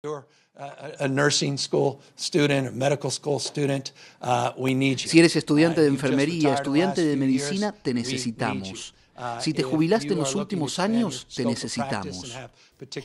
Si eres estudiante uh, de enfermería, estudiante de medicina, te necesitamos. Uh, si te jubilaste en los últimos años, te necesitamos.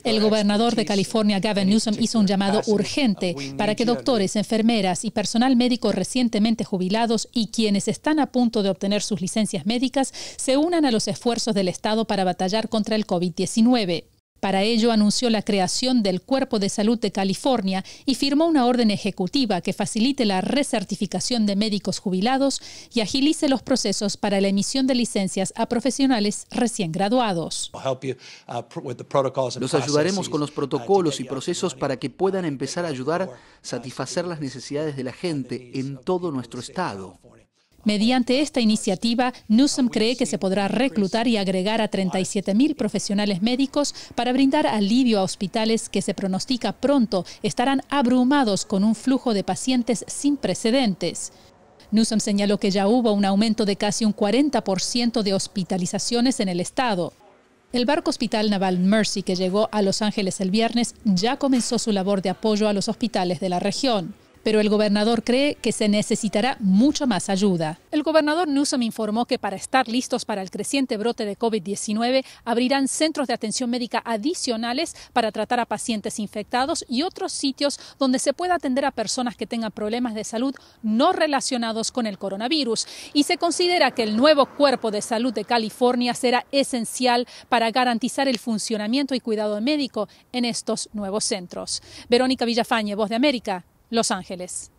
El gobernador de California, Gavin Newsom, hizo un llamado urgente para que doctores, enfermeras y personal médico recientemente jubilados y quienes están a punto de obtener sus licencias médicas se unan a los esfuerzos del Estado para batallar contra el COVID-19. Para ello anunció la creación del Cuerpo de Salud de California y firmó una orden ejecutiva que facilite la recertificación de médicos jubilados y agilice los procesos para la emisión de licencias a profesionales recién graduados. Uh, los ayudaremos con los uh, protocolos y procesos para que puedan empezar a ayudar a uh, satisfacer las necesidades de la gente en todo nuestro estado. Mediante esta iniciativa, Newsom cree que se podrá reclutar y agregar a 37.000 profesionales médicos para brindar alivio a hospitales que se pronostica pronto estarán abrumados con un flujo de pacientes sin precedentes. Newsom señaló que ya hubo un aumento de casi un 40% de hospitalizaciones en el estado. El barco hospital naval Mercy, que llegó a Los Ángeles el viernes, ya comenzó su labor de apoyo a los hospitales de la región pero el gobernador cree que se necesitará mucha más ayuda. El gobernador Newsom informó que para estar listos para el creciente brote de COVID-19 abrirán centros de atención médica adicionales para tratar a pacientes infectados y otros sitios donde se pueda atender a personas que tengan problemas de salud no relacionados con el coronavirus. Y se considera que el nuevo cuerpo de salud de California será esencial para garantizar el funcionamiento y cuidado médico en estos nuevos centros. Verónica Villafañe, Voz de América, los Ángeles.